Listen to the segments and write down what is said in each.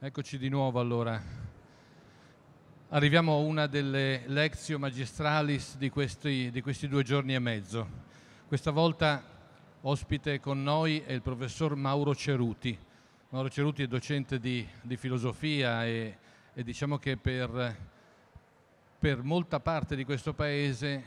Eccoci di nuovo allora. Arriviamo a una delle lectio magistralis di questi, di questi, due giorni e mezzo. Questa volta ospite con noi è il professor Mauro Ceruti. Mauro Ceruti è docente di, di filosofia e, e, diciamo che per, per, molta parte di questo paese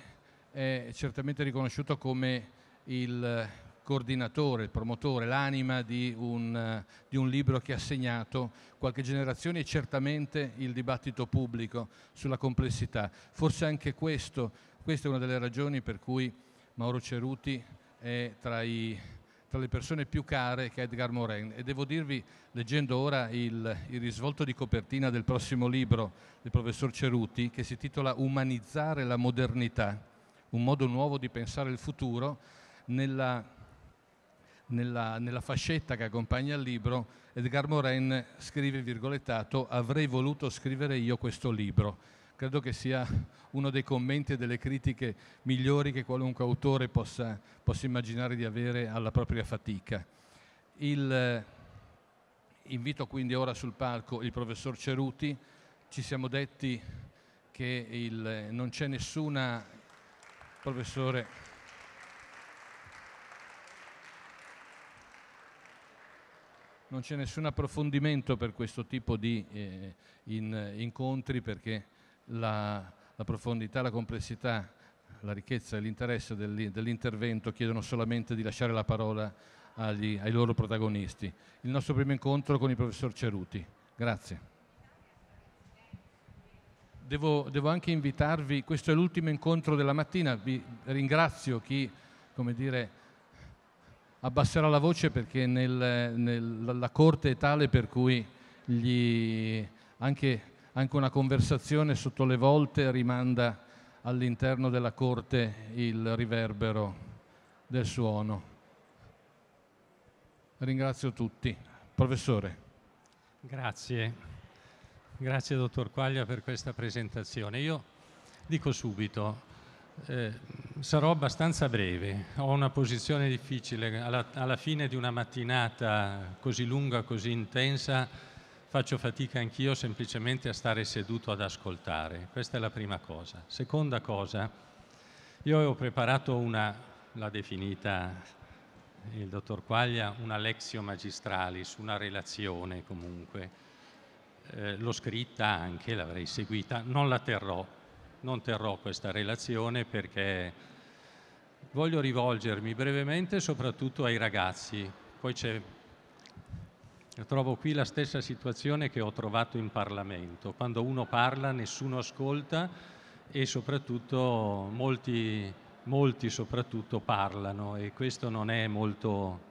è certamente riconosciuto come il coordinatore, il promotore, l'anima di un, eh, di un, libro che ha segnato qualche generazione e certamente il dibattito pubblico sulla complessità. Forse anche questo, questa è una delle ragioni per cui Mauro Ceruti è tra, i, tra le persone più care che Edgar Morin e devo dirvi, leggendo ora il, il risvolto di copertina del prossimo libro del professor Ceruti, che si titola Umanizzare la modernità, un modo nuovo di pensare il futuro, nella nella, nella, fascetta che accompagna il libro, Edgar Morin scrive, virgolettato, avrei voluto scrivere io questo libro. Credo che sia uno dei commenti e delle critiche migliori che qualunque autore possa, possa immaginare di avere alla propria fatica. Il, eh, invito quindi ora sul palco il professor Ceruti. Ci siamo detti che il, eh, non c'è nessuna... Professore... non c'è nessun approfondimento per questo tipo di eh, in, incontri perché la, la, profondità, la complessità, la ricchezza e l'interesse dell'intervento chiedono solamente di lasciare la parola agli, ai loro protagonisti. Il nostro primo incontro con il professor Ceruti. Grazie. Devo, devo anche invitarvi, questo è l'ultimo incontro della mattina, vi ringrazio chi, come dire, abbasserà la voce perché nel, nel, la corte è tale per cui gli, anche, anche, una conversazione sotto le volte rimanda all'interno della corte il riverbero del suono. Ringrazio tutti. Professore. Grazie. Grazie dottor Quaglia per questa presentazione. Io dico subito, eh, sarò abbastanza breve, ho una posizione difficile, alla, alla, fine di una mattinata così lunga, così intensa, faccio fatica anch'io semplicemente a stare seduto ad ascoltare, questa è la prima cosa. Seconda cosa, io ho preparato una, l'ha definita il dottor Quaglia, una lexio su una relazione comunque, eh, l'ho scritta anche, l'avrei seguita, non la terrò non terrò questa relazione perché voglio rivolgermi brevemente soprattutto ai ragazzi. Poi c'è, trovo qui la stessa situazione che ho trovato in Parlamento. Quando uno parla nessuno ascolta e soprattutto molti, molti soprattutto parlano e questo non è molto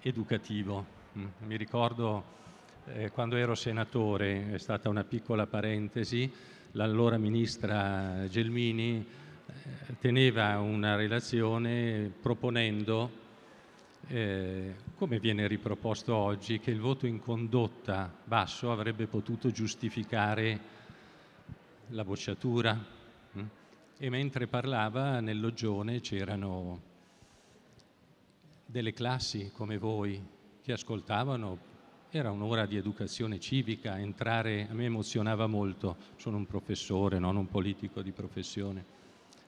educativo. Mm, mi ricordo eh, quando ero senatore, è stata una piccola parentesi, l'allora ministra Gelmini eh, teneva una relazione proponendo, eh, come viene riproposto oggi, che il voto in condotta basso avrebbe potuto giustificare la bocciatura. Mm? E mentre parlava nel loggione c'erano delle classi come voi che ascoltavano era un'ora di educazione civica, entrare, a me emozionava molto, sono un professore, non un politico di professione,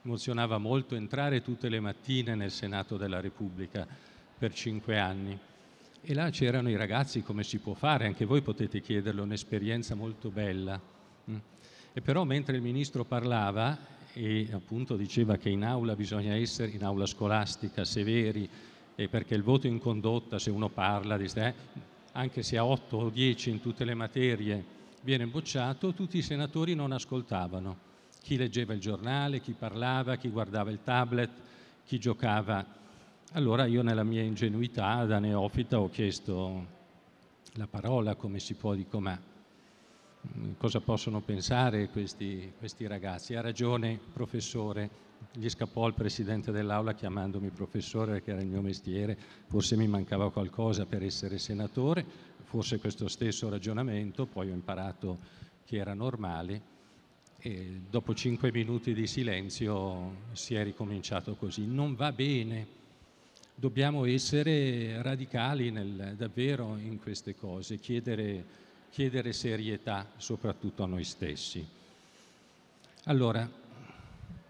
emozionava molto entrare tutte le mattine nel Senato della Repubblica per cinque anni. E là c'erano i ragazzi, come si può fare, anche voi potete chiederlo, un'esperienza molto bella. Mm. E però mentre il ministro parlava e appunto diceva che in aula bisogna essere, in aula scolastica, severi, perché il voto in condotta, se uno parla, dice, eh, anche se a 8 o 10 in tutte le materie viene bocciato, tutti i senatori non ascoltavano. Chi leggeva il giornale, chi parlava, chi guardava il tablet, chi giocava. Allora io nella mia ingenuità da neofita ho chiesto la parola, come si può, dico ma mm, cosa possono pensare questi, questi ragazzi? Ha ragione, professore gli scappò il presidente dell'Aula chiamandomi professore, che era il mio mestiere, forse mi mancava qualcosa per essere senatore, forse questo stesso ragionamento, poi ho imparato che era normale e dopo cinque minuti di silenzio si è ricominciato così. Non va bene, dobbiamo essere radicali nel, davvero in queste cose, chiedere, chiedere serietà soprattutto a noi stessi. Allora,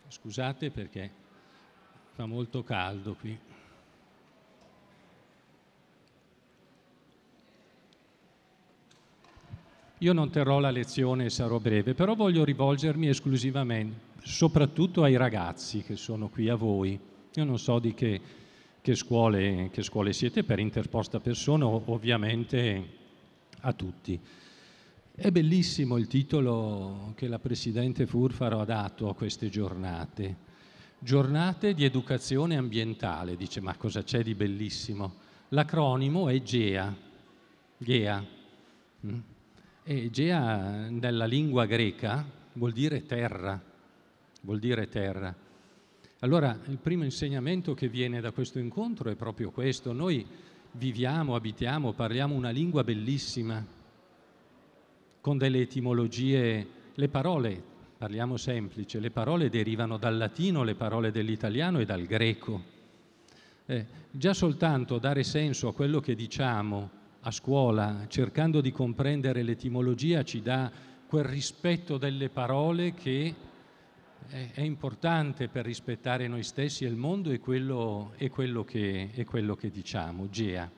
Scusate perché fa molto caldo qui. Io non terrò la lezione e sarò breve, però voglio rivolgermi esclusivamente, soprattutto ai ragazzi che sono qui a voi. Io non so di che, che, scuole, che scuole siete per interposta persona, ovviamente a tutti. È bellissimo il titolo che la Presidente Furfaro ha dato a queste giornate. Giornate di educazione ambientale, dice, ma cosa c'è di bellissimo? L'acronimo è GEA. GEA. Mm? E Gea nella lingua greca vuol dire terra, vuol dire terra. Allora il primo insegnamento che viene da questo incontro è proprio questo. Noi viviamo, abitiamo, parliamo una lingua bellissima, con delle etimologie, le parole, parliamo semplice, le parole derivano dal latino, le parole dell'italiano e dal greco. Eh, già soltanto dare senso a quello che diciamo a scuola, cercando di comprendere l'etimologia, ci dà quel rispetto delle parole che è importante per rispettare noi stessi e il mondo e quello, quello, quello che diciamo, Gea.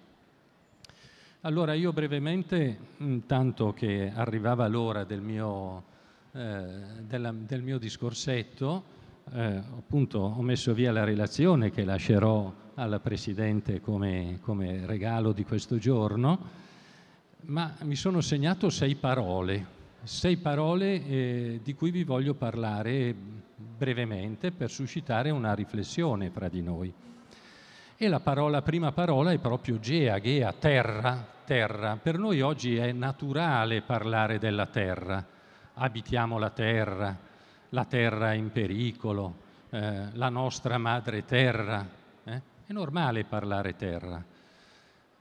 Allora io brevemente, intanto mm, che arrivava l'ora del mio, eh, del mio discorsetto, eh, appunto ho messo via la relazione che lascerò alla Presidente come, come regalo di questo giorno, ma mi sono segnato sei parole, sei parole eh, di cui vi voglio parlare brevemente per suscitare una riflessione fra di noi. E la parola, prima parola è proprio Gea, Gea, terra, terra. Per noi oggi è naturale parlare della terra. Abitiamo la terra, la terra è in pericolo, eh, la nostra madre terra. Eh? È normale parlare terra.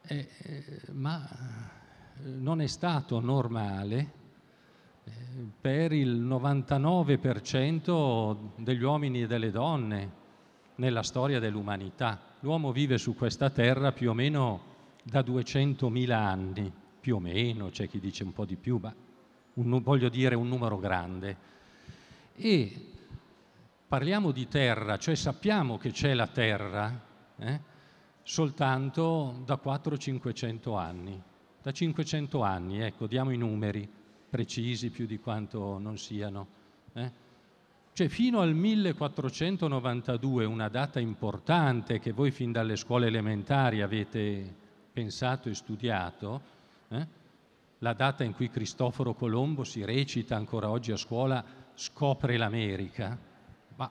Eh, eh ma eh, non è stato normale eh, per il 99% degli uomini e delle donne nella storia dell'umanità. L'uomo vive su questa terra più o meno da 200.000 anni, più o meno, c'è chi dice un po' di più, ma un, voglio dire un numero grande. E parliamo di terra, cioè sappiamo che c'è la terra eh, soltanto da 400-500 anni. Da 500 anni, ecco, diamo i numeri precisi più di quanto non siano. Eh. Cioè fino al 1492, una data importante che voi fin dalle scuole elementari avete pensato e studiato, eh? la data in cui Cristoforo Colombo si recita ancora oggi a scuola, scopre l'America, ma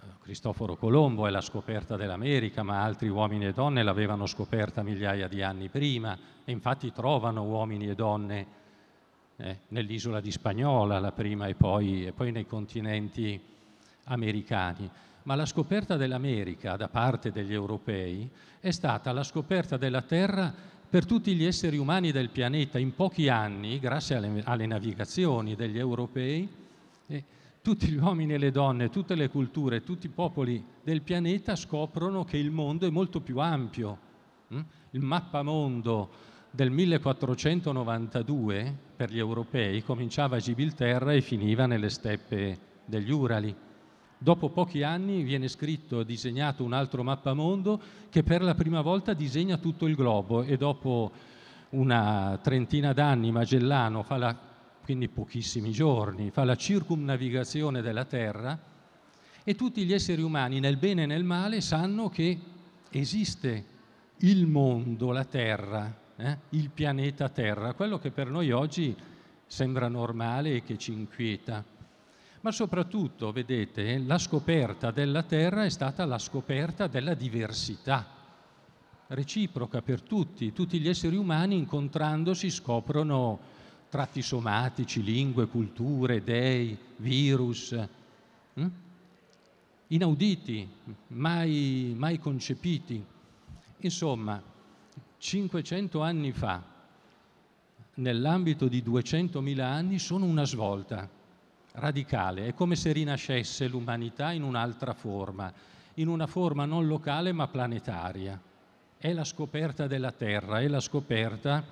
eh, Cristoforo Colombo è la scoperta dell'America, ma altri uomini e donne l'avevano scoperta migliaia di anni prima e infatti trovano uomini e donne eh, nell'isola di Spagnola, la prima e poi, e poi nei continenti americani. Ma la scoperta dell'America da parte degli europei è stata la scoperta della Terra per tutti gli esseri umani del pianeta. In pochi anni, grazie alle, alle navigazioni degli europei, eh, tutti gli uomini e le donne, tutte le culture, tutti i popoli del pianeta scoprono che il mondo è molto più ampio. Hm? Il mappamondo del 1492 per gli europei cominciava a Gibilterra e finiva nelle steppe degli Urali. Dopo pochi anni viene scritto e disegnato un altro mappamondo che per la prima volta disegna tutto il globo e dopo una trentina d'anni Magellano fa la, quindi pochissimi giorni, fa la circumnavigazione della Terra e tutti gli esseri umani nel bene e nel male sanno che esiste il mondo, la Terra, eh? il pianeta Terra, quello che per noi oggi sembra normale e che ci inquieta. Ma soprattutto, vedete, la scoperta della Terra è stata la scoperta della diversità reciproca per tutti, tutti gli esseri umani incontrandosi scoprono tratti somatici, lingue, culture, dei, virus, hm? inauditi, mai, mai concepiti. Insomma, 500 anni fa, nell'ambito di 200.000 anni, sono una svolta radicale. È come se rinascesse l'umanità in un'altra forma, in una forma non locale ma planetaria. È la scoperta della Terra, è la scoperta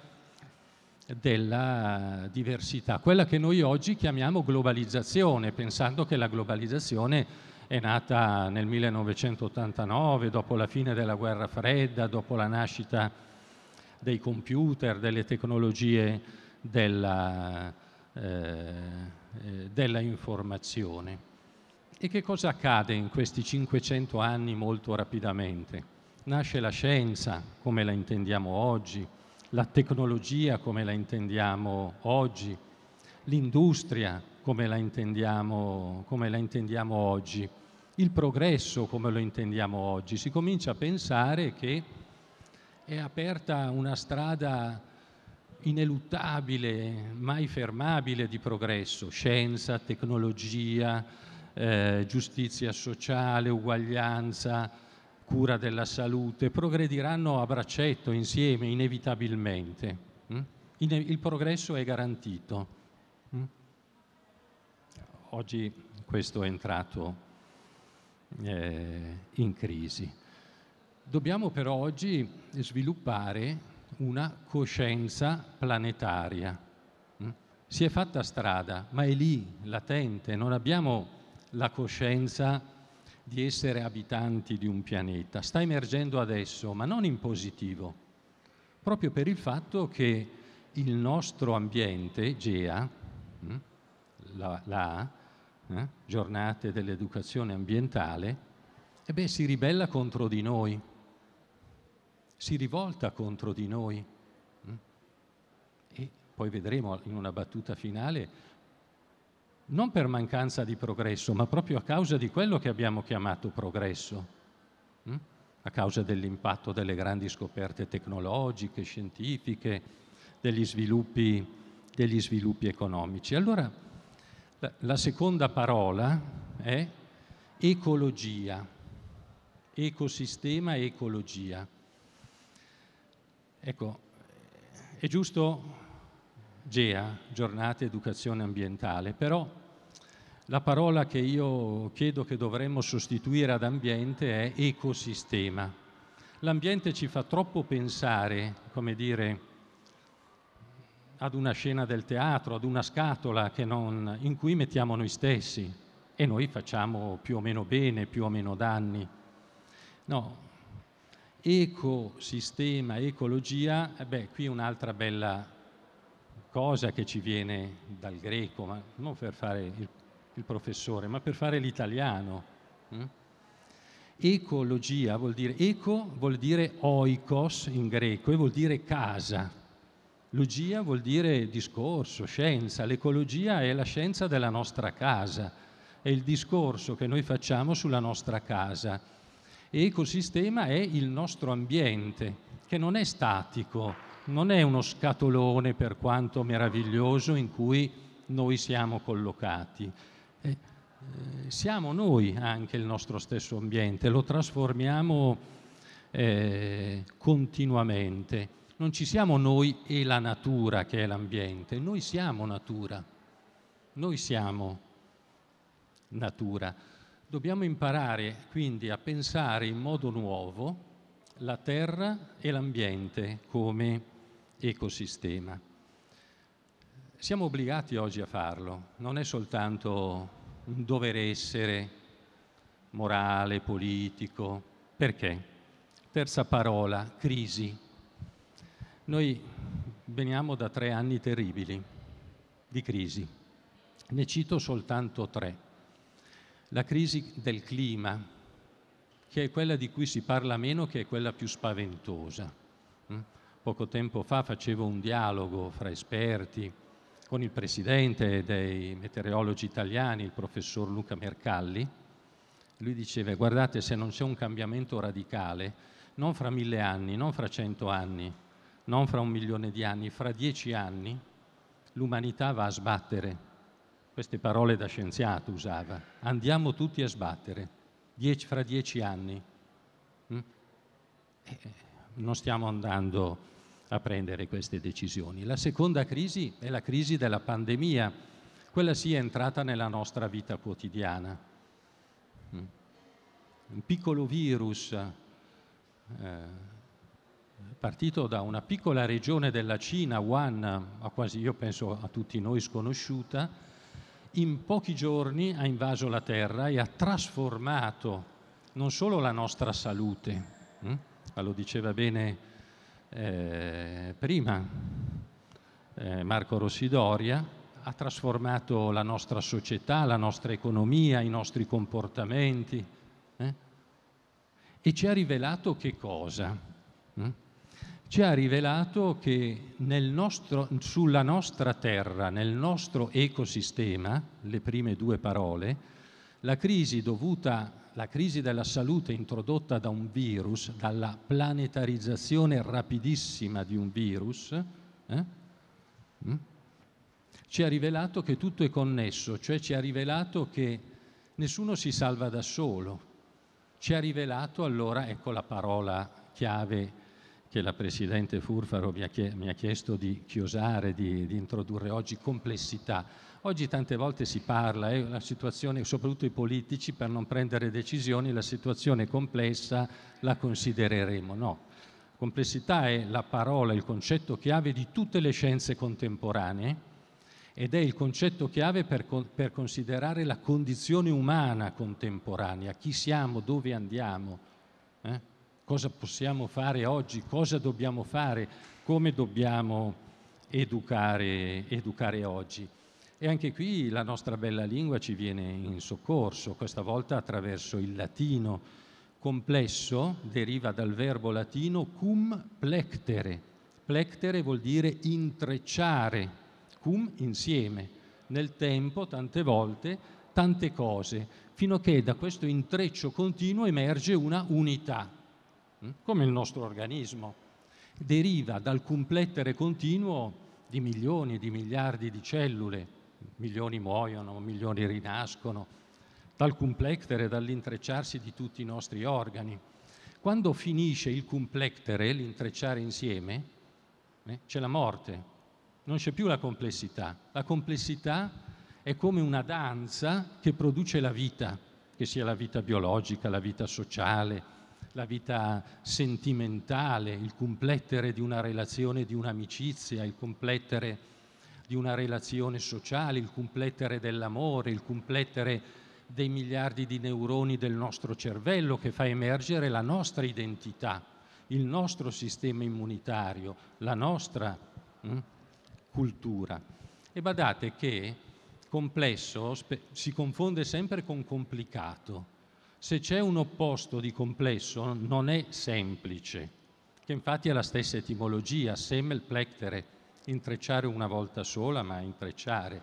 della diversità, quella che noi oggi chiamiamo globalizzazione, pensando che la globalizzazione è nata nel 1989, dopo la fine della guerra fredda, dopo la nascita dei computer, delle tecnologie della, eh, eh, della informazione. E che cosa accade in questi 500 anni molto rapidamente? Nasce la scienza come la intendiamo oggi, la tecnologia come la intendiamo oggi, l'industria come come la intendiamo oggi, il progresso come lo intendiamo oggi. Si comincia a pensare che è aperta una strada ineluttabile, mai fermabile di progresso, scienza, tecnologia, eh, giustizia sociale, uguaglianza, cura della salute, progrediranno a braccetto insieme inevitabilmente. Mm? Il progresso è garantito. Mm? Oggi questo è entrato eh, in crisi. Dobbiamo però oggi sviluppare una coscienza planetaria. Mm? Si è fatta strada, ma è lì, latente, non abbiamo la coscienza di essere abitanti di un pianeta. Sta emergendo adesso, ma non in positivo, proprio per il fatto che il nostro ambiente, GEA, mm, la, la eh, giornate dell'educazione ambientale, eh beh, si ribella contro di noi si rivolta contro di noi. Mm? E poi vedremo in una battuta finale, non per mancanza di progresso, ma proprio a causa di quello che abbiamo chiamato progresso, mm? a causa dell'impatto delle grandi scoperte tecnologiche, scientifiche, degli sviluppi, degli sviluppi economici. Allora, la seconda parola è ecologia, ecosistema e ecologia. Ecco, è giusto GEA, giornate educazione ambientale, però la parola che io chiedo che dovremmo sostituire ad ambiente è ecosistema. L'ambiente ci fa troppo pensare, come dire, ad una scena del teatro, ad una scatola non, in cui mettiamo noi stessi e noi facciamo più o meno bene, più o meno danni. No, ecosistema, ecologia, eh beh, qui un'altra bella cosa che ci viene dal greco, ma non per fare il, il professore, ma per fare l'italiano. Mm? Ecologia vuol dire eco, vuol dire oikos in greco e vuol dire casa. Logia vuol dire discorso, scienza. L'ecologia è la scienza della nostra casa, è il discorso che noi facciamo sulla nostra casa e ecosistema è il nostro ambiente, che non è statico, non è uno scatolone per quanto meraviglioso in cui noi siamo collocati. Eh, eh, siamo noi anche il nostro stesso ambiente, lo trasformiamo eh, continuamente. Non ci siamo noi e la natura che è l'ambiente, noi siamo natura, noi siamo natura. Dobbiamo imparare quindi a pensare in modo nuovo la terra e l'ambiente come ecosistema. Siamo obbligati oggi a farlo, non è soltanto un dover essere morale, politico. Perché? Terza parola, crisi. Noi veniamo da tre anni terribili di crisi, ne cito soltanto tre la crisi del clima, che è quella di cui si parla meno, che è quella più spaventosa. Mm? Poco tempo fa facevo un dialogo fra esperti con il presidente dei meteorologi italiani, il professor Luca Mercalli. Lui diceva, guardate, se non c'è un cambiamento radicale, non fra mille anni, non fra cento anni, non fra un milione di anni, fra dieci anni, l'umanità va a sbattere queste parole da scienziato usava, andiamo tutti a sbattere, dieci, fra dieci anni. Mm? Eh, eh, non stiamo andando a prendere queste decisioni. La seconda crisi è la crisi della pandemia, quella sì è entrata nella nostra vita quotidiana. Mm? Un piccolo virus eh, partito da una piccola regione della Cina, Wuhan, a quasi io penso a tutti noi sconosciuta, in pochi giorni ha invaso la Terra e ha trasformato non solo la nostra salute, hm? ma lo diceva bene eh, prima eh, Marco Rossidoria, ha trasformato la nostra società, la nostra economia, i nostri comportamenti eh? e ci ha rivelato che cosa? Hm? ci ha rivelato che nostro, sulla nostra terra, nel nostro ecosistema, le prime due parole, la crisi dovuta alla crisi della salute introdotta da un virus, dalla planetarizzazione rapidissima di un virus, eh? mm? ci ha rivelato che tutto è connesso, cioè ci ha rivelato che nessuno si salva da solo. Ci ha rivelato allora, ecco la parola chiave che la Presidente Furfaro mi ha, chie- mi ha chiesto di chiosare, di, di, introdurre oggi, complessità. Oggi tante volte si parla, eh, la situazione, soprattutto i politici, per non prendere decisioni, la situazione complessa la considereremo. No, complessità è la parola, il concetto chiave di tutte le scienze contemporanee ed è il concetto chiave per, per, considerare la condizione umana contemporanea, chi siamo, dove andiamo. Eh? cosa possiamo fare oggi, cosa dobbiamo fare, come dobbiamo educare, educare oggi. E anche qui la nostra bella lingua ci viene in soccorso, questa volta attraverso il latino. Complesso deriva dal verbo latino cum plectere. Plectere vuol dire intrecciare, cum insieme, nel tempo, tante volte, tante cose, fino a che da questo intreccio continuo emerge una unità, come il nostro organismo, deriva dal completere continuo di milioni, e di miliardi di cellule, milioni muoiono, milioni rinascono, dal complettere, dall'intrecciarsi di tutti i nostri organi. Quando finisce il completere, l'intrecciare insieme, eh, c'è la morte, non c'è più la complessità. La complessità è come una danza che produce la vita, che sia la vita biologica, la vita sociale, la vita sentimentale, il completere di una relazione, di un'amicizia, il completere di una relazione sociale, il completere dell'amore, il completere dei miliardi di neuroni del nostro cervello che fa emergere la nostra identità, il nostro sistema immunitario, la nostra mh, mm, cultura. E badate che complesso si confonde sempre con complicato se c'è un opposto di complesso, non è semplice, che infatti è la stessa etimologia, semel plectere, intrecciare una volta sola, ma intrecciare.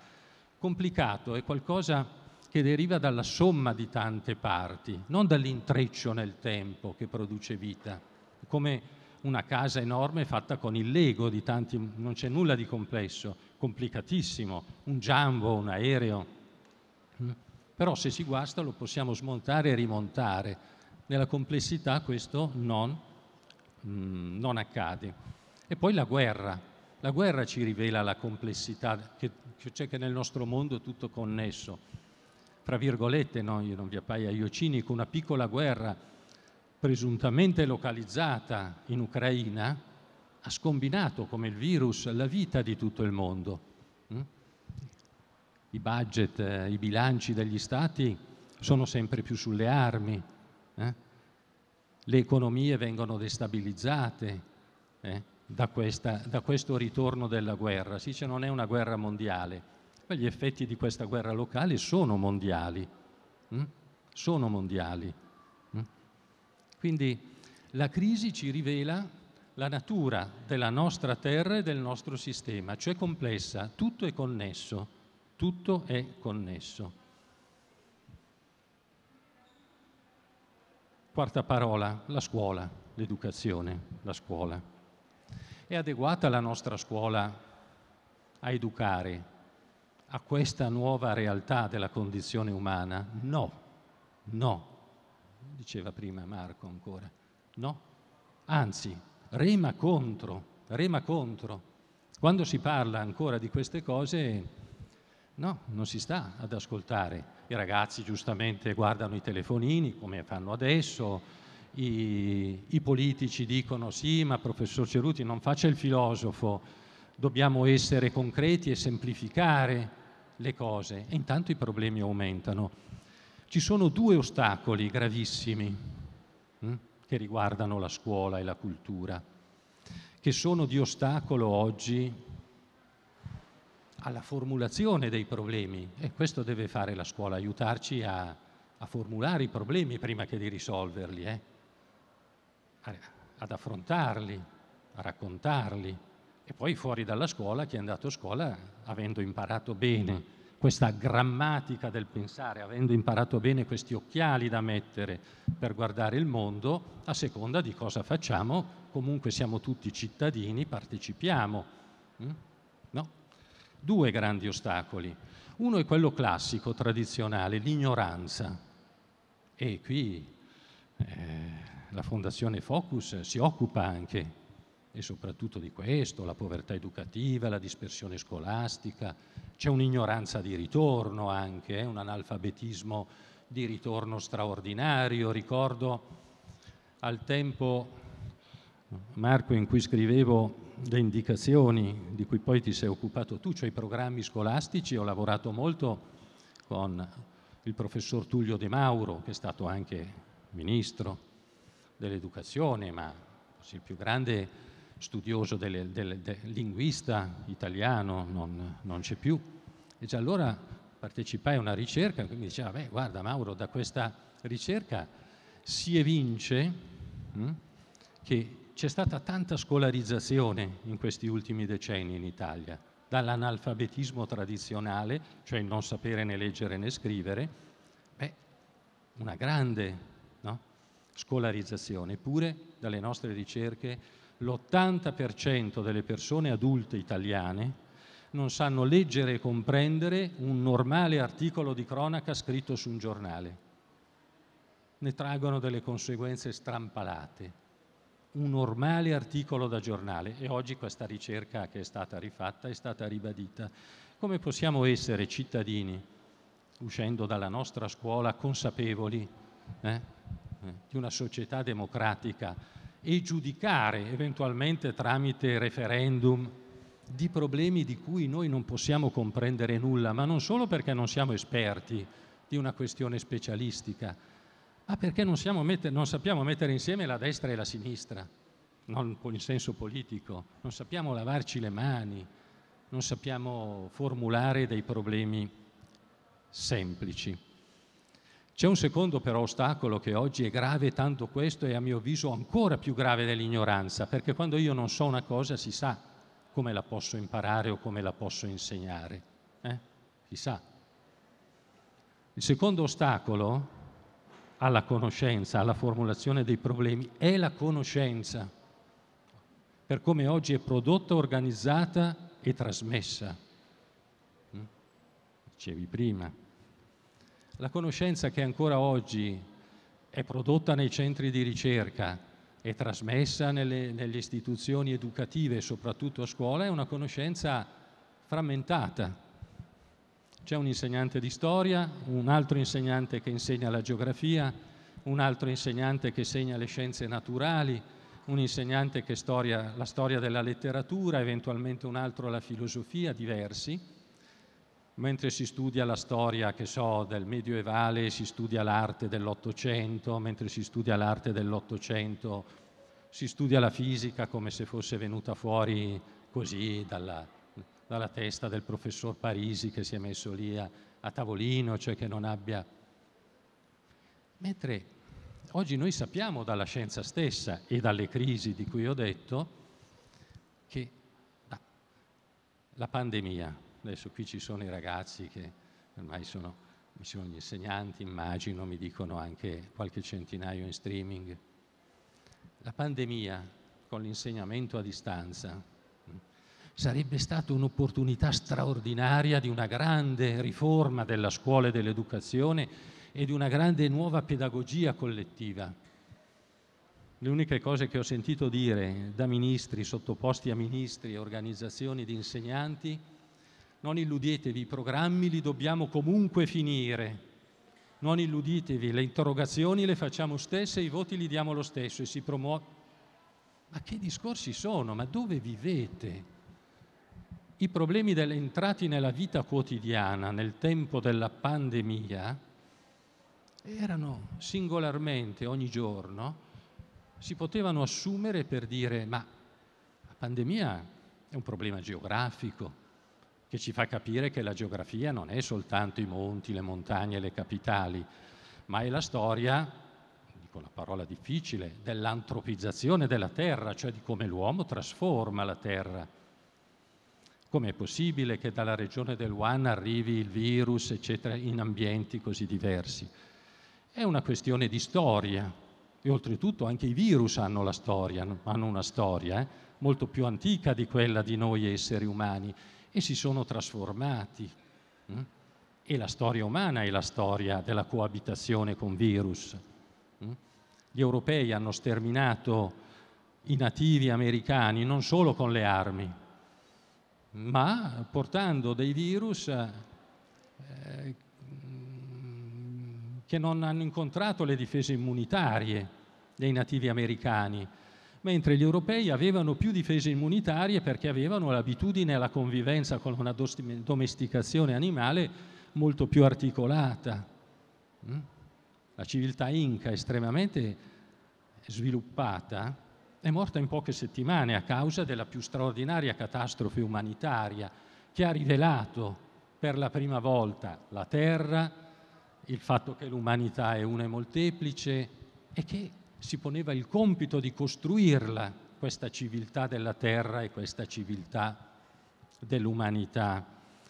Complicato è qualcosa che deriva dalla somma di tante parti, non dall'intreccio nel tempo che produce vita, come una casa enorme fatta con il Lego di tanti, non c'è nulla di complesso, complicatissimo, un jumbo, un aereo però se si guasta lo possiamo smontare e rimontare. Nella complessità questo non, mh, mm, non accade. E poi la guerra. La guerra ci rivela la complessità che c'è cioè che nel nostro mondo è tutto connesso. Fra virgolette, no? io non vi appaia io cinico, una piccola guerra presuntamente localizzata in Ucraina ha scombinato come il virus la vita di tutto il mondo i budget, eh, i bilanci degli Stati sono sempre più sulle armi, eh? le economie vengono destabilizzate eh? da, questa, da, questo ritorno della guerra. Si dice non è una guerra mondiale, ma gli effetti di questa guerra locale sono mondiali. Hm? Sono mondiali. Hm? Quindi la crisi ci rivela la natura della nostra terra e del nostro sistema, cioè complessa, tutto è connesso tutto è connesso. Quarta parola, la scuola, l'educazione, la scuola. È adeguata la nostra scuola a educare a questa nuova realtà della condizione umana? No, no, diceva prima Marco ancora, no, anzi, rema contro, rema contro. Quando si parla ancora di queste cose No, non si sta ad ascoltare. I ragazzi giustamente guardano i telefonini come fanno adesso, i, i politici dicono sì, ma professor Ceruti non faccia il filosofo, dobbiamo essere concreti e semplificare le cose e intanto i problemi aumentano. Ci sono due ostacoli gravissimi hm, che riguardano la scuola e la cultura, che sono di ostacolo oggi alla formulazione dei problemi e questo deve fare la scuola, aiutarci a, a formulare i problemi prima che di risolverli, eh? ad affrontarli, a raccontarli. E poi fuori dalla scuola, chi è andato a scuola avendo imparato bene questa grammatica del pensare, avendo imparato bene questi occhiali da mettere per guardare il mondo, a seconda di cosa facciamo, comunque siamo tutti cittadini, partecipiamo. Hm? No? due grandi ostacoli. Uno è quello classico, tradizionale, l'ignoranza. E qui eh, la Fondazione Focus si occupa anche e soprattutto di questo, la povertà educativa, la dispersione scolastica, c'è un'ignoranza di ritorno anche, eh, un analfabetismo di ritorno straordinario. Ricordo al tempo Marco in cui scrivevo le indicazioni di cui poi ti sei occupato tu, cioè i programmi scolastici, ho lavorato molto con il professor Tullio De Mauro, che è stato anche ministro dell'educazione, ma il più grande studioso del, del, del linguista italiano, non, non c'è più. E già allora partecipai a una ricerca che mi diceva, beh guarda Mauro, da questa ricerca si evince hm, che c'è stata tanta scolarizzazione in questi ultimi decenni in Italia, dall'analfabetismo tradizionale, cioè non sapere né leggere né scrivere, beh, una grande no? scolarizzazione. Eppure, dalle nostre ricerche, l'80% delle persone adulte italiane non sanno leggere e comprendere un normale articolo di cronaca scritto su un giornale. Ne traggono delle conseguenze strampalate un normale articolo da giornale e oggi questa ricerca che è stata rifatta è stata ribadita. Come possiamo essere cittadini, uscendo dalla nostra scuola, consapevoli eh, eh, di una società democratica e giudicare eventualmente tramite referendum di problemi di cui noi non possiamo comprendere nulla, ma non solo perché non siamo esperti di una questione specialistica, ma perché non, metter- non sappiamo mettere insieme la destra e la sinistra, non in senso politico, non sappiamo lavarci le mani, non sappiamo formulare dei problemi semplici. C'è un secondo però ostacolo che oggi è grave, tanto questo e a mio avviso ancora più grave dell'ignoranza, perché quando io non so una cosa si sa come la posso imparare o come la posso insegnare. Eh? Si sa. Il secondo ostacolo alla conoscenza, alla formulazione dei problemi, è la conoscenza, per come oggi è prodotta, organizzata e trasmessa. Mm? Dicevi prima. La conoscenza che ancora oggi è prodotta nei centri di ricerca e trasmessa nelle, nelle istituzioni educative, soprattutto a scuola, è una conoscenza frammentata c'è un insegnante di storia, un altro insegnante che insegna la geografia, un altro insegnante che insegna le scienze naturali, un insegnante che storia la storia della letteratura, eventualmente un altro la filosofia, diversi. Mentre si studia la storia, che so, del Medioevale, si studia l'arte dell'Ottocento, mentre si studia l'arte dell'Ottocento si studia la fisica come se fosse venuta fuori così dalla, dalla testa del professor Parisi che si è messo lì a, a tavolino, cioè che non abbia... Mentre oggi noi sappiamo dalla scienza stessa e dalle crisi di cui ho detto che ah, la pandemia, adesso qui ci sono i ragazzi che ormai sono sono gli insegnanti, immagino, mi dicono anche qualche centinaio in streaming. La pandemia con l'insegnamento a distanza sarebbe stata un'opportunità straordinaria di una grande riforma della scuola e dell'educazione e di una grande nuova pedagogia collettiva. Le uniche cose che ho sentito dire da ministri, sottoposti a ministri e organizzazioni di insegnanti, non illudetevi, i programmi li dobbiamo comunque finire, non illudetevi, le interrogazioni le facciamo stesse, i voti li diamo lo stesso e si promuove. Ma che discorsi sono? Ma dove vivete? i problemi delle nella vita quotidiana nel tempo della pandemia erano singolarmente ogni giorno, si potevano assumere per dire ma la pandemia è un problema geografico che ci fa capire che la geografia non è soltanto i monti, le montagne, le capitali, ma è la storia, dico la parola difficile, dell'antropizzazione della terra, cioè di come l'uomo trasforma la terra Com'è possibile che dalla regione del Wuhan arrivi il virus, eccetera, in ambienti così diversi? È una questione di storia e oltretutto anche i virus hanno la storia, hanno una storia eh? molto più antica di quella di noi esseri umani e si sono trasformati. Mm? E la storia umana è la storia della coabitazione con virus. Mm? Gli europei hanno sterminato i nativi americani non solo con le armi, ma portando dei virus eh, che non hanno incontrato le difese immunitarie dei nativi americani, mentre gli europei avevano più difese immunitarie perché avevano l'abitudine alla convivenza con una domesticazione animale molto più articolata. Mm? La civiltà inca estremamente sviluppata è morta in poche settimane a causa della più straordinaria catastrofe umanitaria che ha rivelato per la prima volta la Terra, il fatto che l'umanità è una e molteplice e che si poneva il compito di costruirla, questa civiltà della Terra e questa civiltà dell'umanità,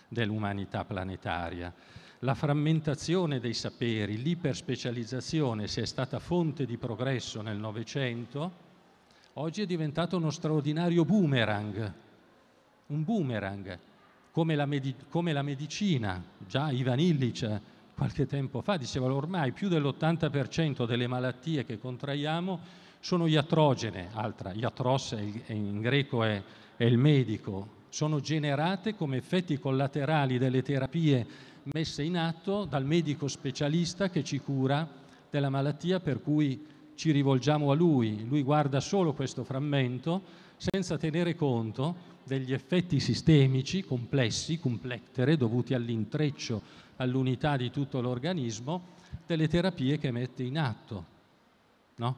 dell'umanità planetaria. La frammentazione dei saperi, l'iperspecializzazione, se è stata fonte di progresso nel Novecento, oggi è diventato uno straordinario boomerang, un boomerang, come la, med- come la medicina. Già Ivan Illich eh, qualche tempo fa diceva ormai più dell'80% delle malattie che contraiamo sono iatrogene, altra, iatros in greco è, è il medico, sono generate come effetti collaterali delle terapie messe in atto dal medico specialista che ci cura della malattia per cui ci rivolgiamo a lui, lui guarda solo questo frammento senza tenere conto degli effetti sistemici complessi, complettere, dovuti all'intreccio, all'unità di tutto l'organismo, delle terapie che mette in atto. No?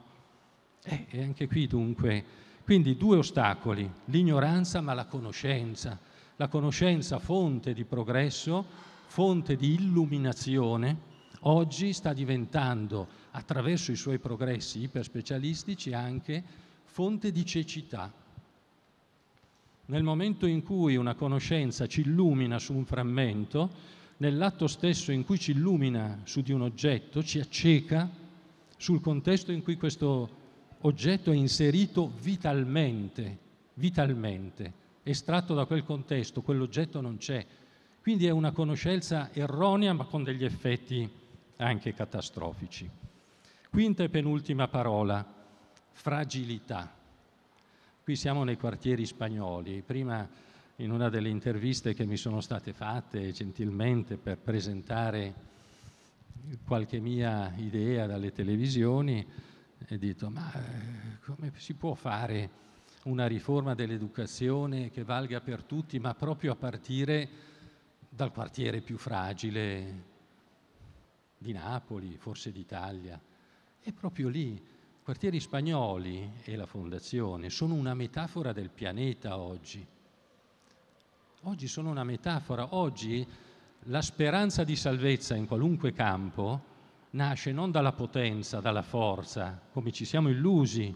Eh, e anche qui dunque, quindi due ostacoli, l'ignoranza ma la conoscenza, la conoscenza fonte di progresso, fonte di illuminazione, oggi sta diventando, attraverso i suoi progressi iperspecialistici, anche fonte di cecità. Nel momento in cui una conoscenza ci illumina su un frammento, nell'atto stesso in cui ci illumina su di un oggetto, ci acceca sul contesto in cui questo oggetto è inserito vitalmente, vitalmente, estratto da quel contesto, quell'oggetto non c'è. Quindi è una conoscenza erronea ma con degli effetti anche catastrofici. Quinta e penultima parola, fragilità. Qui siamo nei quartieri spagnoli. Prima in una delle interviste che mi sono state fatte gentilmente per presentare qualche mia idea dalle televisioni, ho detto ma eh, come si può fare una riforma dell'educazione che valga per tutti, ma proprio a partire dal quartiere più fragile di Napoli, forse d'Italia. E proprio lì. I quartieri spagnoli e la fondazione sono una metafora del pianeta oggi. Oggi sono una metafora. Oggi la speranza di salvezza in qualunque campo nasce non dalla potenza, dalla forza, come ci siamo illusi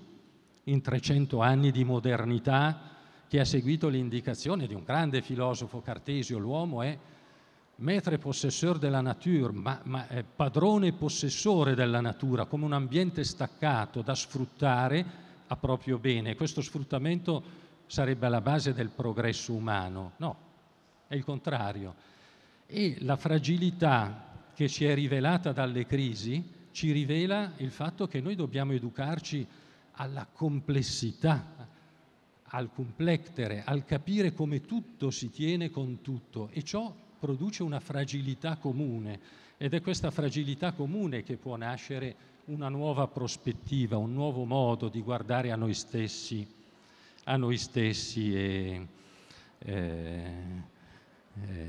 in 300 anni di modernità che ha seguito l'indicazione di un grande filosofo cartesio, l'uomo è maître possesseur della natura, ma, ma eh, padrone e possessore della natura, come un ambiente staccato da sfruttare a proprio bene. Questo sfruttamento sarebbe alla base del progresso umano. No, è il contrario. E la fragilità che ci è rivelata dalle crisi ci rivela il fatto che noi dobbiamo educarci alla complessità, al complettere, al capire come tutto si tiene con tutto e ciò produce una fragilità comune ed è questa fragilità comune che può nascere una nuova prospettiva, un nuovo modo di guardare a noi stessi, a noi stessi e, e, eh, e, eh,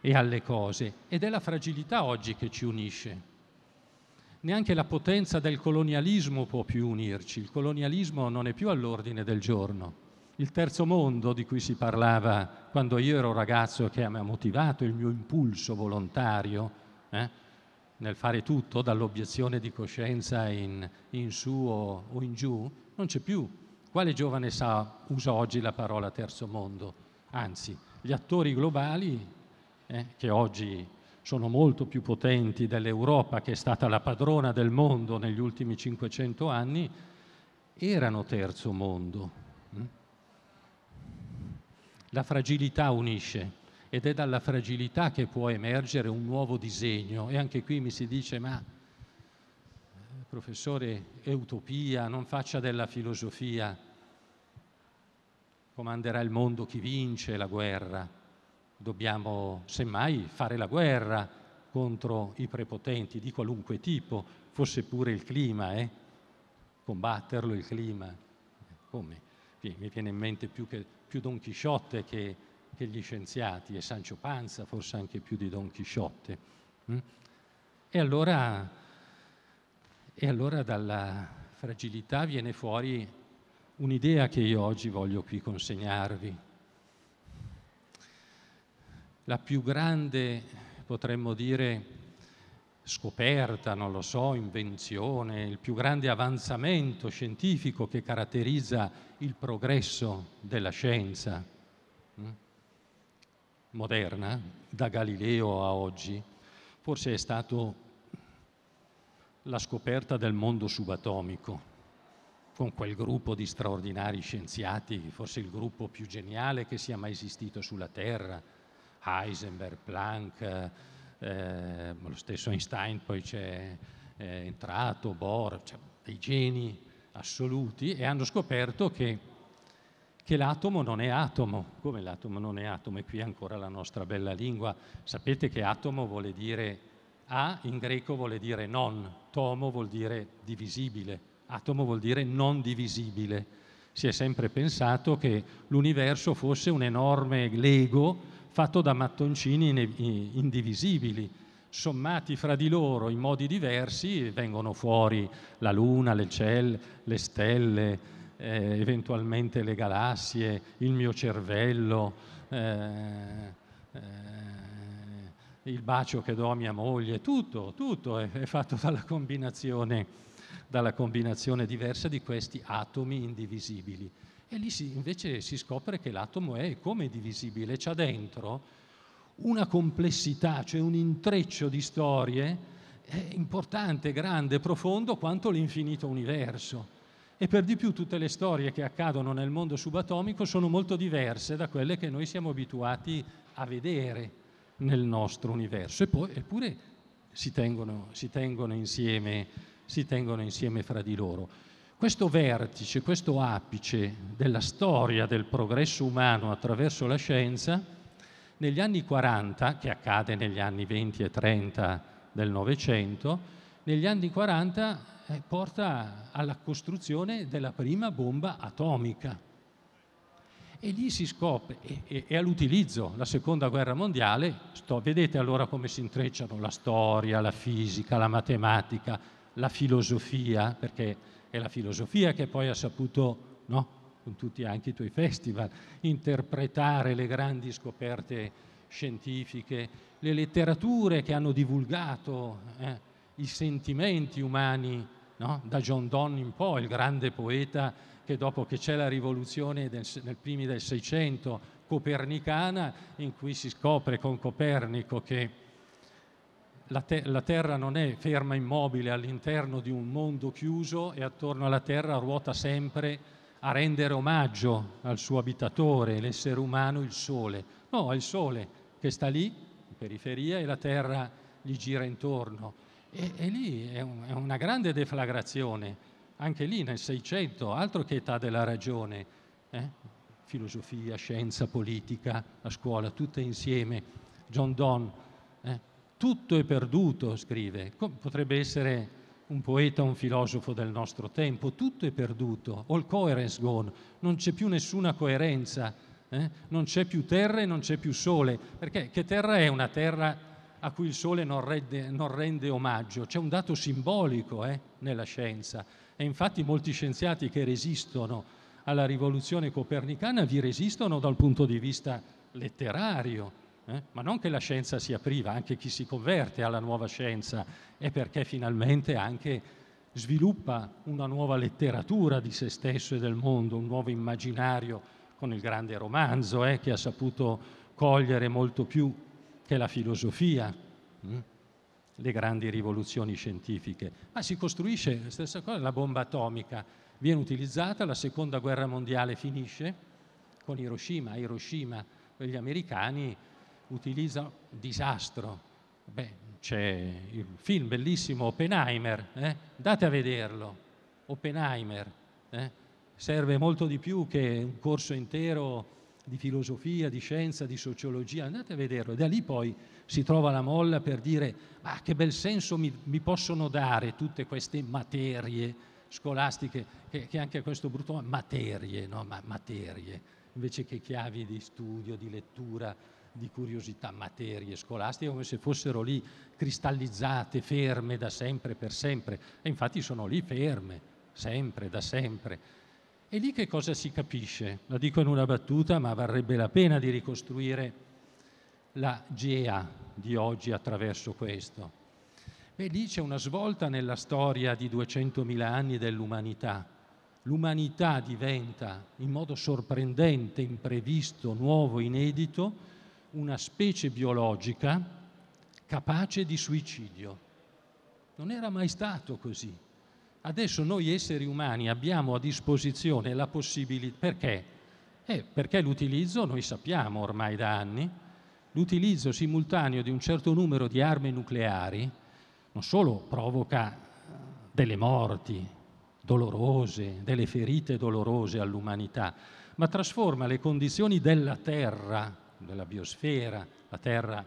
e alle cose. Ed è la fragilità oggi che ci unisce. Neanche la potenza del colonialismo può più unirci, il colonialismo non è più all'ordine del giorno il terzo mondo di cui si parlava quando io ero ragazzo che mi ha motivato il mio impulso volontario eh, nel fare tutto, dall'obiezione di coscienza in, in su o, o in giù, non c'è più. Quale giovane sa, usa oggi la parola terzo mondo? Anzi, gli attori globali, eh, che oggi sono molto più potenti dell'Europa, che è stata la padrona del mondo negli ultimi 500 anni, erano terzo mondo la fragilità unisce ed è dalla fragilità che può emergere un nuovo disegno. E anche qui mi si dice, ma professore, è utopia, non faccia della filosofia. Comanderà il mondo chi vince la guerra. Dobbiamo semmai fare la guerra contro i prepotenti di qualunque tipo, fosse pure il clima, eh? combatterlo il clima. Come? sì, mi viene in mente più, che, più Don Chisciotte che, che, gli scienziati e Sancio Panza, forse anche più di Don Chisciotte. Mm? E allora, e allora dalla fragilità viene fuori un'idea che io oggi voglio qui consegnarvi. La più grande, potremmo dire, scoperta, non lo so, invenzione, il più grande avanzamento scientifico che caratterizza il progresso della scienza mm, moderna, da Galileo a oggi, forse è stato la scoperta del mondo subatomico, con quel gruppo di straordinari scienziati, forse il gruppo più geniale che sia mai esistito sulla Terra, Heisenberg, Planck, eh, lo stesso Einstein poi c'è eh, entrato, Bohr, cioè dei geni assoluti e hanno scoperto che, che l'atomo non è atomo. Come l'atomo non è atomo? E qui ancora la nostra bella lingua. Sapete che atomo vuole dire a, in greco vuol dire non, tomo vuol dire divisibile, atomo vuol dire non divisibile. Si è sempre pensato che l'universo fosse un enorme lego fatto da mattoncini indivisibili, sommati fra di loro in modi diversi, vengono fuori la Luna, le celle, le stelle, eh, eventualmente le galassie, il mio cervello, eh, eh, il bacio che do a mia moglie, tutto, tutto è, è fatto dalla combinazione, dalla combinazione diversa di questi atomi indivisibili. E lì si, invece si scopre che l'atomo è come divisibile, c'ha dentro una complessità, cioè un intreccio di storie importante, grande, profondo quanto l'infinito universo. E per di più tutte le storie che accadono nel mondo subatomico sono molto diverse da quelle che noi siamo abituati a vedere nel nostro universo. Poi, eppure si tengono, si tengono, insieme, si tengono insieme fra di loro questo vertice, questo apice della storia del progresso umano attraverso la scienza, negli anni 40, che accade negli anni 20 e 30 del Novecento, negli anni 40 eh, porta alla costruzione della prima bomba atomica. E lì si scopre, e, e, e all'utilizzo, la seconda guerra mondiale, sto, vedete allora come si intrecciano la storia, la fisica, la matematica, la filosofia, perché è la filosofia che poi ha saputo, no, con tutti anche i tuoi festival, interpretare le grandi scoperte scientifiche, le letterature che hanno divulgato eh, i sentimenti umani, no? da John Donne in poi, il grande poeta che dopo che c'è la rivoluzione del, nel primi del Seicento copernicana, in cui si scopre con Copernico che la, te- la, Terra non è ferma immobile all'interno di un mondo chiuso e attorno alla Terra ruota sempre a rendere omaggio al suo abitatore, l'essere umano, il Sole. No, è il Sole che sta lì, in periferia, e la Terra gli gira intorno. E, e lì è, un, è una grande deflagrazione, anche lì nel Seicento, altro che età della ragione, eh? filosofia, scienza, politica, la scuola, tutte insieme. John Donne. Eh? Tutto è perduto, scrive. Potrebbe essere un poeta, un filosofo del nostro tempo. Tutto è perduto. All coherence gone. Non c'è più nessuna coerenza. Eh? Non c'è più terra e non c'è più sole. Perché che terra è una terra a cui il sole non rende, non rende omaggio? C'è un dato simbolico eh, nella scienza. E infatti molti scienziati che resistono alla rivoluzione copernicana vi resistono dal punto di vista letterario eh? Ma non che la scienza sia priva, anche chi si converte alla nuova scienza è perché finalmente anche sviluppa una nuova letteratura di se stesso e del mondo, un nuovo immaginario con il grande romanzo eh, che ha saputo cogliere molto più che la filosofia, mh? Mm? le grandi rivoluzioni scientifiche. Ma si costruisce la stessa cosa, la bomba atomica viene utilizzata, la seconda guerra mondiale finisce con Hiroshima, Hiroshima gli americani utilizza disastro. Beh, c'è il film bellissimo Oppenheimer, eh? date a vederlo, Oppenheimer. Eh? Serve molto di più che un corso intero di filosofia, di scienza, di sociologia, andate a vederlo. E da lì poi si trova la molla per dire ma che bel senso mi, mi possono dare tutte queste materie scolastiche, che, che anche questo brutto materie, no? ma, materie, invece che chiavi di studio, di lettura, di curiosità, materie scolastiche come se fossero lì cristallizzate, ferme da sempre per sempre. E infatti sono lì ferme, sempre, da sempre. E lì che cosa si capisce? Lo dico in una battuta, ma varrebbe la pena di ricostruire la GEA di oggi attraverso questo. Beh, lì c'è una svolta nella storia di 200.000 anni dell'umanità. L'umanità diventa in modo sorprendente, imprevisto, nuovo, inedito, una specie biologica capace di suicidio. Non era mai stato così. Adesso noi esseri umani abbiamo a disposizione la possibilità, perché? Eh, perché l'utilizzo, noi sappiamo ormai da anni, l'utilizzo simultaneo di un certo numero di armi nucleari non solo provoca eh, delle morti dolorose, delle ferite dolorose all'umanità, ma trasforma le condizioni della Terra della biosfera, la Terra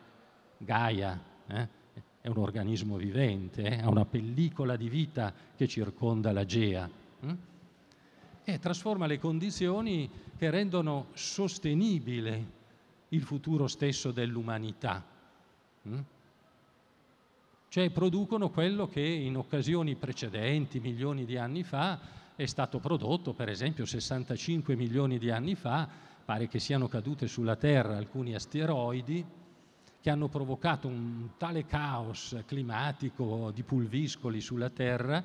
Gaia eh, è un organismo vivente, eh, ha una pellicola di vita che circonda l'Agea hm? Mm, e trasforma le condizioni che rendono sostenibile il futuro stesso dell'umanità. Hm? Cioè producono quello che in occasioni precedenti, milioni di anni fa, è stato prodotto, per esempio 65 milioni di anni fa, pare che siano cadute sulla Terra alcuni asteroidi che hanno provocato un tale caos climatico di pulviscoli sulla Terra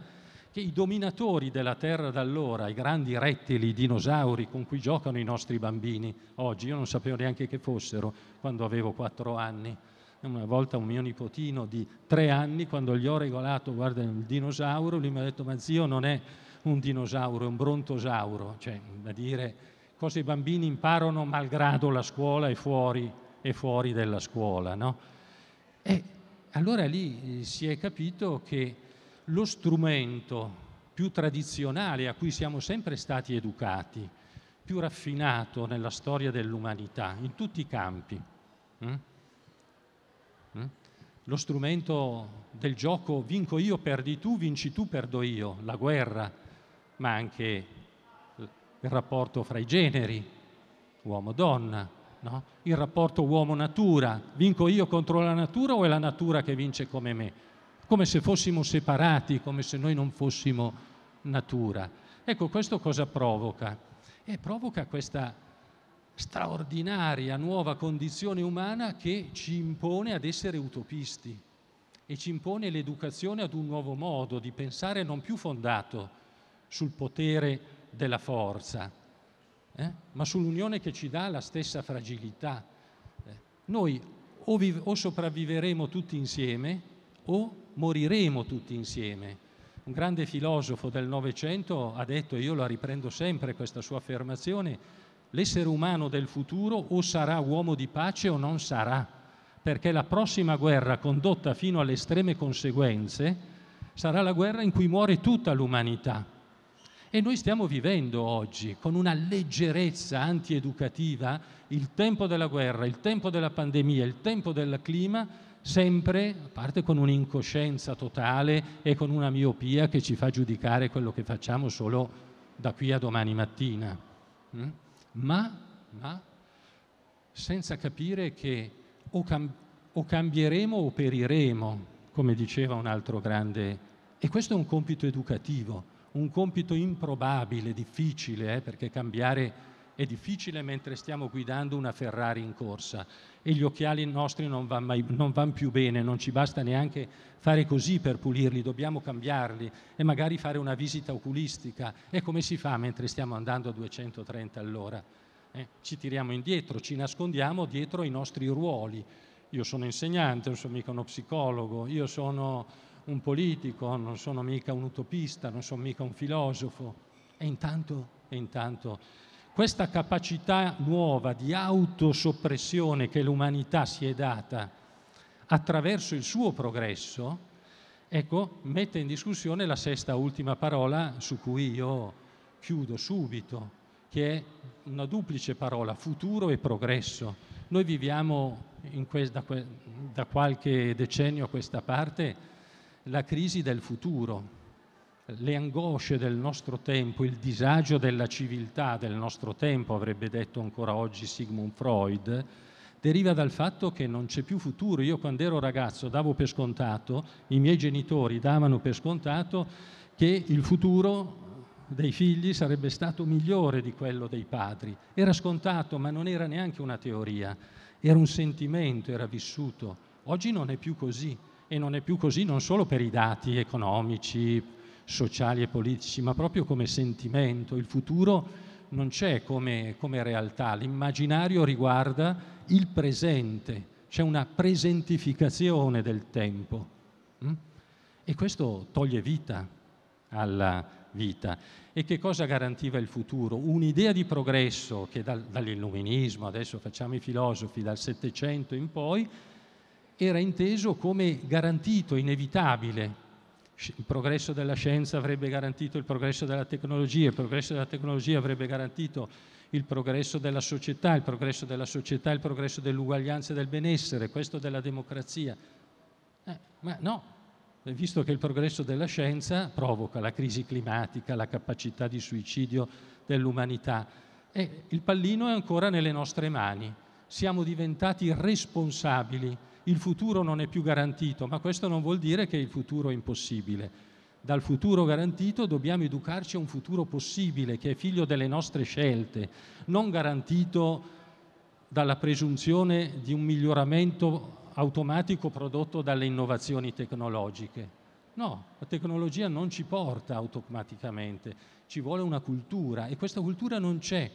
che i dominatori della Terra d'allora, i grandi rettili, i dinosauri con cui giocano i nostri bambini oggi, io non sapevo neanche che fossero quando avevo quattro anni, una volta un mio nipotino di tre anni, quando gli ho regolato guarda, il dinosauro, lui mi ha detto, ma zio non è un dinosauro, è un brontosauro, cioè da dire cosa i bambini imparano malgrado la scuola e fuori, e fuori della scuola. No? E allora lì eh, si è capito che lo strumento più tradizionale a cui siamo sempre stati educati, più raffinato nella storia dell'umanità, in tutti i campi. Mm? mm? Lo strumento del gioco vinco io, perdi tu, vinci tu, perdo io, la guerra, ma anche il rapporto fra i generi, uomo-donna, no? il rapporto uomo-natura, vinco io contro la natura o è la natura che vince come me? Come se fossimo separati, come se noi non fossimo natura. Ecco, questo cosa provoca? Eh, provoca questa straordinaria nuova condizione umana che ci impone ad essere utopisti e ci impone l'educazione ad un nuovo modo di pensare non più fondato sul potere della forza, eh? ma sull'unione che ci dà la stessa fragilità. Eh? Noi o, vi- o sopravviveremo tutti insieme o moriremo tutti insieme. Un grande filosofo del Novecento ha detto, e io la riprendo sempre questa sua affermazione, l'essere umano del futuro o sarà uomo di pace o non sarà, perché la prossima guerra condotta fino alle estreme conseguenze sarà la guerra in cui muore tutta l'umanità. E noi stiamo vivendo oggi con una leggerezza antieducativa il tempo della guerra, il tempo della pandemia, il tempo del clima, sempre, a parte con un'incoscienza totale e con una miopia che ci fa giudicare quello che facciamo solo da qui a domani mattina. Mm? Ma, ma, senza capire che o, cam- o cambieremo o periremo, come diceva un altro grande... E questo è un compito educativo un compito improbabile, difficile, eh, perché cambiare è difficile mentre stiamo guidando una Ferrari in corsa e gli occhiali nostri non vanno van più bene, non ci basta neanche fare così per pulirli, dobbiamo cambiarli e magari fare una visita oculistica. E come si fa mentre stiamo andando a 230 all'ora? Eh, ci tiriamo indietro, ci nascondiamo dietro i nostri ruoli. Io sono insegnante, non sono mica uno psicologo, io sono un politico, non sono mica un utopista, non sono mica un filosofo. E intanto, e intanto questa capacità nuova di autosoppressione che l'umanità si è data attraverso il suo progresso, ecco, mette in discussione la sesta ultima parola su cui io chiudo subito, che è una duplice parola, futuro e progresso. Noi viviamo questa, da qualche decennio a questa parte la crisi del futuro, le angosce del nostro tempo, il disagio della civiltà del nostro tempo, avrebbe detto ancora oggi Sigmund Freud, deriva dal fatto che non c'è più futuro. Io quando ero ragazzo davo per scontato, i miei genitori davano per scontato che il futuro dei figli sarebbe stato migliore di quello dei padri. Era scontato, ma non era neanche una teoria, era un sentimento, era vissuto. Oggi non è più così e non è più così non solo per i dati economici, sociali e politici, ma proprio come sentimento. Il futuro non c'è come, come realtà, l'immaginario riguarda il presente, c'è una presentificazione del tempo mm? e questo toglie vita alla vita. E che cosa garantiva il futuro? Un'idea di progresso che dal, dall'illuminismo, adesso facciamo i filosofi, dal Settecento in poi, era inteso come garantito, inevitabile. Il progresso della scienza avrebbe garantito il progresso della tecnologia, il progresso della tecnologia avrebbe garantito il progresso della società, il progresso della società, il progresso dell'uguaglianza e del benessere, questo della democrazia. Eh, ma no, eh, visto che il progresso della scienza provoca la crisi climatica, la capacità di suicidio dell'umanità. E eh, il pallino è ancora nelle nostre mani, siamo diventati responsabili il futuro non è più garantito, ma questo non vuol dire che il futuro è impossibile. Dal futuro garantito dobbiamo educarci a un futuro possibile, che è figlio delle nostre scelte, non garantito dalla presunzione di un miglioramento automatico prodotto dalle innovazioni tecnologiche. No, la tecnologia non ci porta automaticamente, ci vuole una cultura e questa cultura non c'è.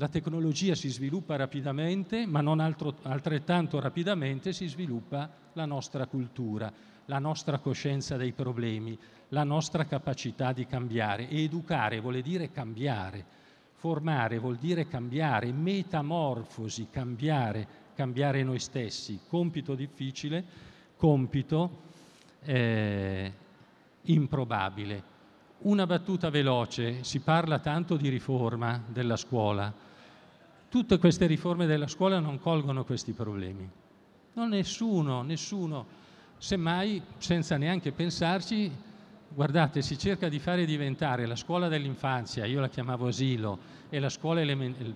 La tecnologia si sviluppa rapidamente, ma non altro, altrettanto rapidamente si sviluppa la nostra cultura, la nostra coscienza dei problemi, la nostra capacità di cambiare. E educare vuol dire cambiare, formare vuol dire cambiare, metamorfosi, cambiare, cambiare noi stessi. Compito difficile, compito eh, improbabile. Una battuta veloce, si parla tanto di riforma della scuola Tutte queste riforme della scuola non colgono questi problemi. No, nessuno, nessuno. Semmai, senza neanche pensarci, guardate, si cerca di fare diventare la scuola dell'infanzia, io la chiamavo asilo, e la scuola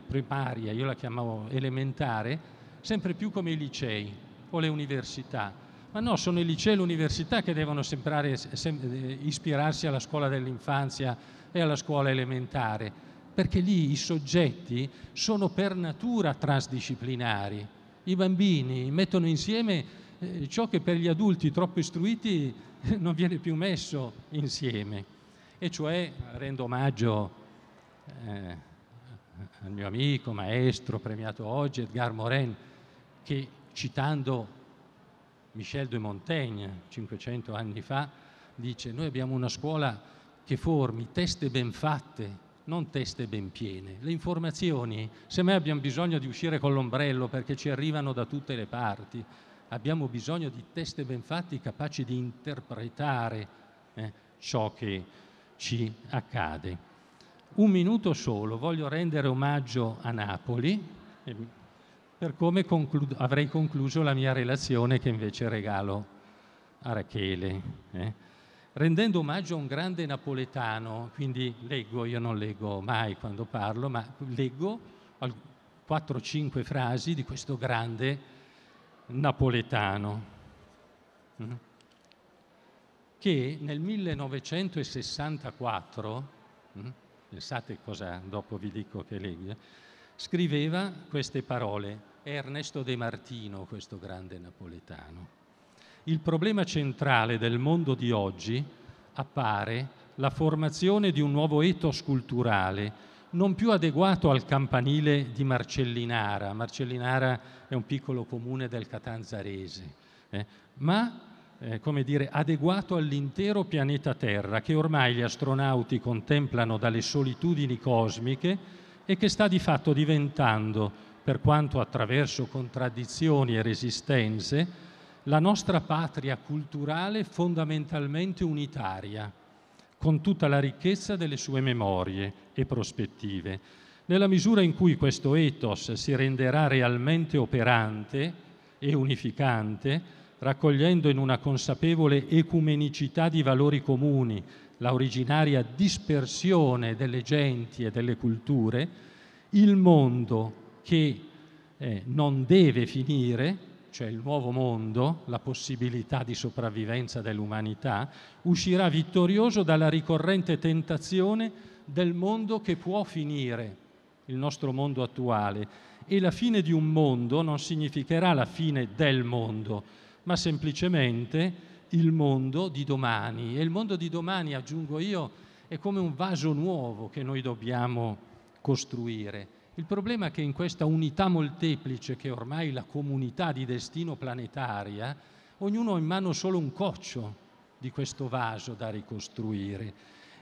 primaria, io la chiamavo elementare, sempre più come i licei o le università. Ma no, sono i licei e l'università che devono sembrare, sem- ispirarsi alla scuola dell'infanzia e alla scuola elementare perché lì i soggetti sono per natura transdisciplinari. I bambini mettono insieme eh, ciò che per gli adulti troppo istruiti eh, non viene più messo insieme. E cioè rendo omaggio eh, al mio amico, maestro, premiato oggi, Edgar Morin, che citando Michel de Montaigne, 500 anni fa, dice noi abbiamo una scuola che formi teste ben fatte, non teste ben piene. Le informazioni, semmai abbiamo bisogno di uscire con l'ombrello perché ci arrivano da tutte le parti, abbiamo bisogno di teste ben fatte capaci di interpretare eh, ciò che ci accade. Un minuto solo, voglio rendere omaggio a Napoli eh, per come conclu- avrei concluso la mia relazione che invece regalo a Rachele. Eh rendendo omaggio a un grande napoletano, quindi leggo, io non leggo mai quando parlo, ma leggo 4-5 frasi di questo grande napoletano, mm, che nel 1964, mm, pensate cosa dopo vi dico che legge, eh, scriveva queste parole, è Ernesto De Martino, questo grande napoletano il problema centrale del mondo di oggi appare la formazione di un nuovo ethos culturale non più adeguato al campanile di Marcellinara, Marcellinara è un piccolo comune del Catanzarese, eh, ma eh, come dire, adeguato all'intero pianeta Terra che ormai gli astronauti contemplano dalle solitudini cosmiche e che sta di fatto diventando, per quanto attraverso contraddizioni e resistenze, la nostra patria culturale fondamentalmente unitaria, con tutta la ricchezza delle sue memorie e prospettive. Nella misura in cui questo ethos si renderà realmente operante e unificante, raccogliendo in una consapevole ecumenicità di valori comuni la originaria dispersione delle genti e delle culture, il mondo che eh, non deve finire cioè il nuovo mondo, la possibilità di sopravvivenza dell'umanità, uscirà vittorioso dalla ricorrente tentazione del mondo che può finire, il nostro mondo attuale. E la fine di un mondo non significherà la fine del mondo, ma semplicemente il mondo di domani. E il mondo di domani, aggiungo io, è come un vaso nuovo che noi dobbiamo costruire il problema è che in questa unità molteplice che è ormai la comunità di destino planetaria, ognuno ha in mano solo un coccio di questo vaso da ricostruire.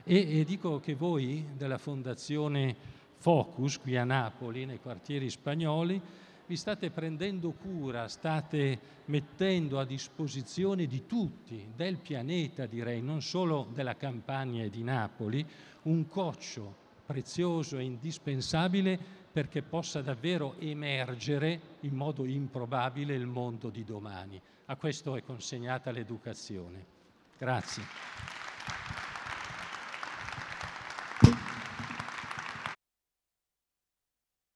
E, e dico che voi della Fondazione Focus, qui a Napoli, nei quartieri spagnoli, vi state prendendo cura, state mettendo a disposizione di tutti, del pianeta direi, non solo della Campania e di Napoli, un coccio prezioso e indispensabile perché possa davvero emergere in modo improbabile il mondo di domani. A questo è consegnata l'educazione. Grazie.